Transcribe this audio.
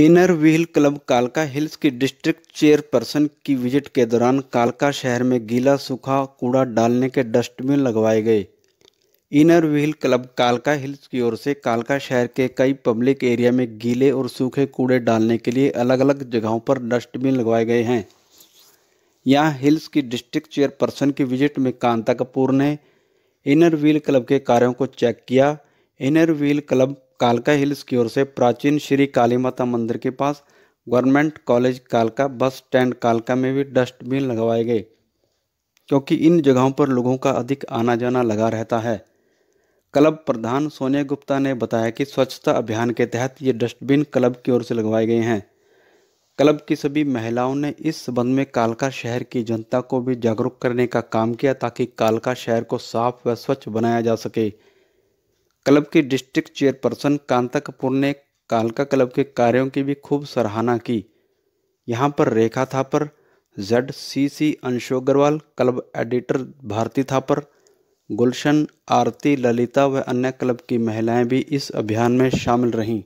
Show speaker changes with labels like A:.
A: inner wheel club कालका Hills की district chairperson की विजिट के दौरान कालका शहर में गीला सूखा कूड़ा डालने के डस्टबिन लगवाए गए इनर व्हील क्लब कालका हिल्स की ओर से कालका शहर के कई पब्लिक एरिया में गीले और सूखे कूड़े डालने के लिए अलग अलग जगहों पर डस्टबिन लगवाए गए हैं यहाँ हिल्स की डिस्ट्रिक्ट चेयरपर्सन की विजिट में कांता कपूर ने इनर व्हील क्लब के कार्यों को चेक किया इनर व्हील क्लब कालका हिल्स की ओर से प्राचीन श्री काली माता मंदिर के पास गवर्नमेंट कॉलेज कालका बस स्टैंड कालका में भी डस्टबिन लगवाए गए क्योंकि इन जगहों पर लोगों का अधिक आना जाना लगा रहता है क्लब प्रधान सोनिया गुप्ता ने बताया कि स्वच्छता अभियान के तहत ये डस्टबिन क्लब की ओर से लगवाए गए हैं क्लब की सभी महिलाओं ने इस संबंध में कालका शहर की जनता को भी जागरूक करने का काम किया ताकि कालका शहर को साफ व स्वच्छ बनाया जा सके क्लब की डिस्ट्रिक्ट चेयरपर्सन कांता कपूर ने कालका क्लब के कार्यों की भी खूब सराहना की यहाँ पर Rekha Thapar Z C C Anshu Agarwal club editor Bharti Thapar Gulshan Aarti Lalita व अन्य क्लब की महिलाएं भी इस अभियान में शामिल रहीं